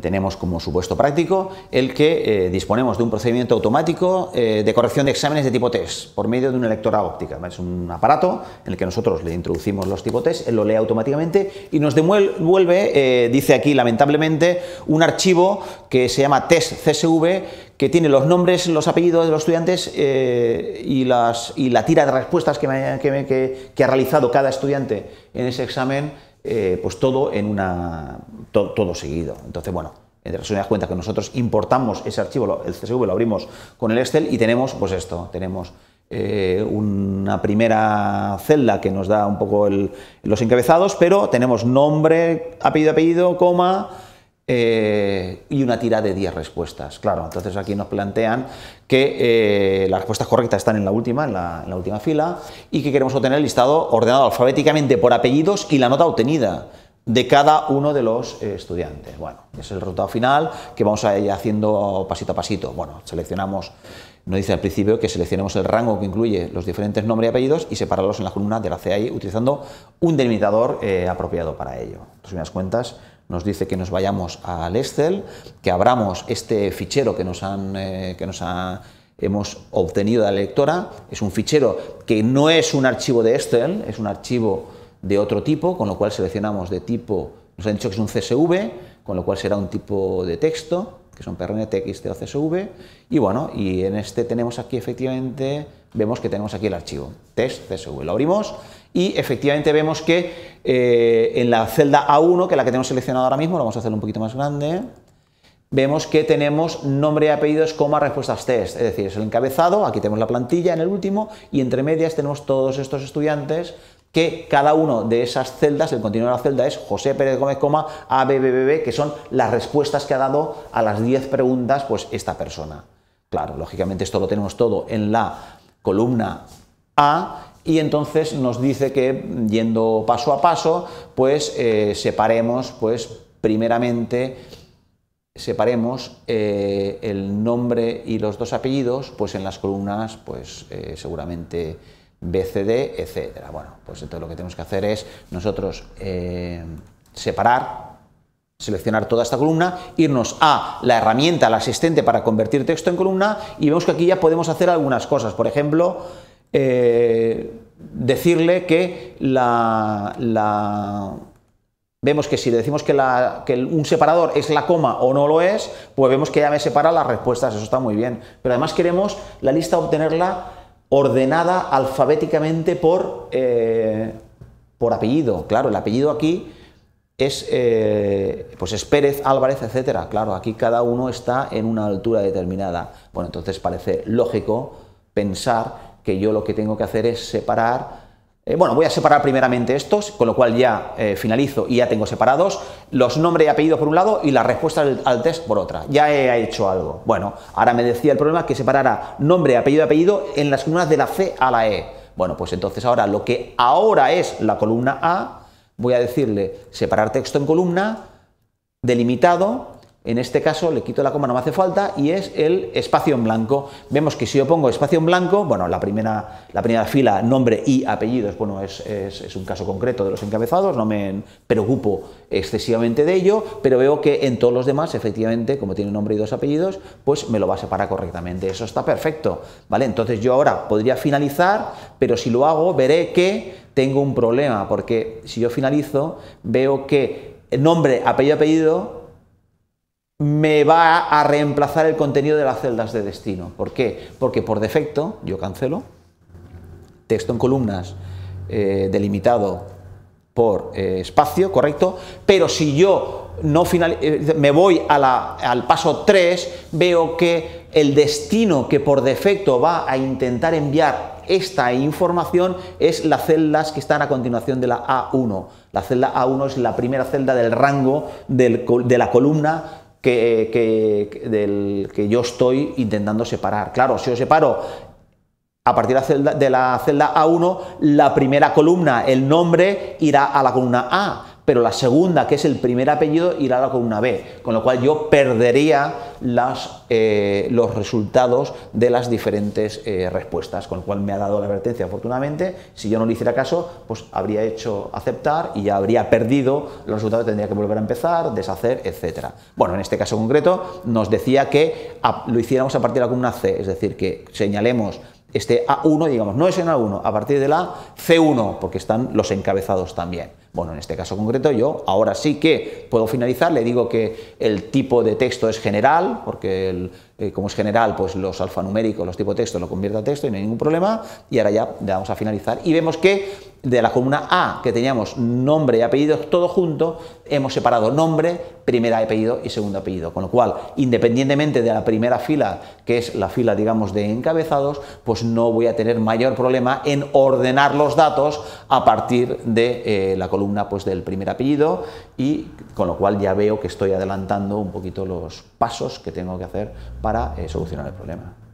tenemos como supuesto práctico el que eh, disponemos de un procedimiento automático eh, de corrección de exámenes de tipo test por medio de una lectora óptica. Es un aparato en el que nosotros le introducimos los tipo test, él lo lee automáticamente y nos devuelve, eh, dice aquí lamentablemente, un archivo que se llama test CSV que tiene los nombres, los apellidos de los estudiantes y, la tira de respuestas que ha realizado cada estudiante en ese examen eh, pues todo en una todo seguido. Entonces, bueno, en resumidas cuenta que nosotros importamos ese archivo, el CSV lo abrimos con el Excel y tenemos pues esto, tenemos eh, una primera celda que nos da un poco los encabezados, pero tenemos nombre, apellido, apellido, coma, eh, y una tira de 10 respuestas. Claro, entonces aquí nos plantean que eh, las respuestas correctas están en la última, en la, última fila, y que queremos obtener el listado ordenado alfabéticamente por apellidos y la nota obtenida de cada uno de los eh, estudiantes. Bueno, es el resultado final que vamos a ir haciendo pasito a pasito. Bueno, seleccionamos, nos dice al principio que seleccionemos el rango que incluye los diferentes nombres y apellidos y separarlos en la columna de la CAI utilizando un delimitador apropiado para ello. En unas cuentas, nos dice que nos vayamos al Excel, que abramos este fichero que nos han, eh, que nos hemos obtenido de la lectora. Es un fichero que no es un archivo de Excel, es un archivo de otro tipo, con lo cual seleccionamos de tipo, nos han dicho que es un CSV, con lo cual será un tipo de texto, que son PRN, TXT o CSV. Y bueno, y en este tenemos aquí efectivamente vemos que tenemos aquí el archivo test CSV. Lo abrimos y efectivamente vemos que eh, en la celda A1, que es la que tenemos seleccionado ahora mismo, lo vamos a hacer un poquito más grande, vemos que tenemos nombre y apellidos, coma, respuestas test, es decir, es el encabezado, aquí tenemos la plantilla en el último y entre medias tenemos todos estos estudiantes que cada uno de esas celdas, el contenido de la celda es José Pérez Gómez, coma, ABBBB, que son las respuestas que ha dado a las 10 preguntas pues esta persona. Claro, lógicamente esto lo tenemos todo en la columna A, y entonces nos dice que yendo paso a paso, pues eh, separemos, pues primeramente separemos eh, el nombre y los dos apellidos, pues en las columnas, pues eh, seguramente BCD, etcétera. Bueno, pues entonces lo que tenemos que hacer es nosotros separar seleccionar toda esta columna, irnos a la herramienta, la asistente para convertir texto en columna y vemos que aquí ya podemos hacer algunas cosas. Por ejemplo, eh, decirle que la, Vemos que si le decimos que, un separador es la coma o no lo es, pues vemos que ya me separa las respuestas, eso está muy bien. Pero además queremos la lista obtenerla ordenada alfabéticamente por, eh, por apellido. Claro, el apellido aquí es, eh, pues es Pérez, Álvarez, etcétera. Claro, aquí cada uno está en una altura determinada. Bueno, entonces parece lógico pensar que yo lo que tengo que hacer es separar. Eh, bueno, voy a separar primeramente estos, con lo cual ya eh, finalizo y ya tengo separados los nombres y apellidos por un lado y la respuesta al, test por otra. Ya he hecho algo. Bueno, ahora me decía el problema que separara nombre, apellido, apellido en las columnas de la C a la E. Bueno, pues entonces ahora lo que ahora es la columna A voy a decirle separar texto en columna, delimitado, en este caso le quito la coma, no me hace falta, y es el espacio en blanco. Vemos que si yo pongo espacio en blanco, bueno, la primera, la primera fila, nombre y apellidos, bueno, es, es, es un caso concreto de los encabezados, no me preocupo excesivamente de ello, pero veo que en todos los demás, efectivamente, como tiene nombre y dos apellidos, pues me lo va a separar correctamente. Eso está perfecto, ¿vale? Entonces yo ahora podría finalizar, pero si lo hago, veré que tengo un problema, porque si yo finalizo, veo que nombre, apellido, apellido, me va a reemplazar el contenido de las celdas de destino. ¿Por qué? Porque por defecto yo cancelo texto en columnas eh, delimitado por eh, espacio, ¿correcto? Pero si yo no final, eh, me voy al paso 3, veo que el destino que por defecto va a intentar enviar esta información es las celdas que están a continuación de la A1. La celda A1 es la primera celda del rango de la columna que, que, del que yo estoy intentando separar. Claro, si yo separo a partir de la celda A1, la primera columna, el nombre, irá a la columna A, pero la segunda, que es el primer apellido, irá a la columna B, con lo cual yo perdería eh, los resultados de las diferentes eh, respuestas, con lo cual me ha dado la advertencia afortunadamente. Si yo no le hiciera caso, pues habría hecho aceptar y ya habría perdido los resultados, tendría que volver a empezar, deshacer, etcétera. Bueno, en este caso concreto nos decía que lo hiciéramos a partir de la columna C, es decir, que señalemos este A1, digamos, no es en A1, a partir de la C1, porque están los encabezados también. Bueno, en este caso concreto yo ahora sí que puedo finalizar, le digo que el tipo de texto es general, porque eh, como es general, pues los alfanuméricos, los tipos de texto lo convierto a texto y no hay ningún problema, y ahora ya le damos a finalizar y vemos que de la columna A, que teníamos nombre y apellido todo junto, hemos separado nombre, primer apellido y segundo apellido. Con lo cual, independientemente de la primera fila, que es la fila, digamos, de encabezados, pues no voy a tener mayor problema en ordenar los datos a partir de eh, la columna columna pues, del primer apellido y con lo cual ya veo que estoy adelantando un poquito los pasos que tengo que hacer para eh, solucionar el problema.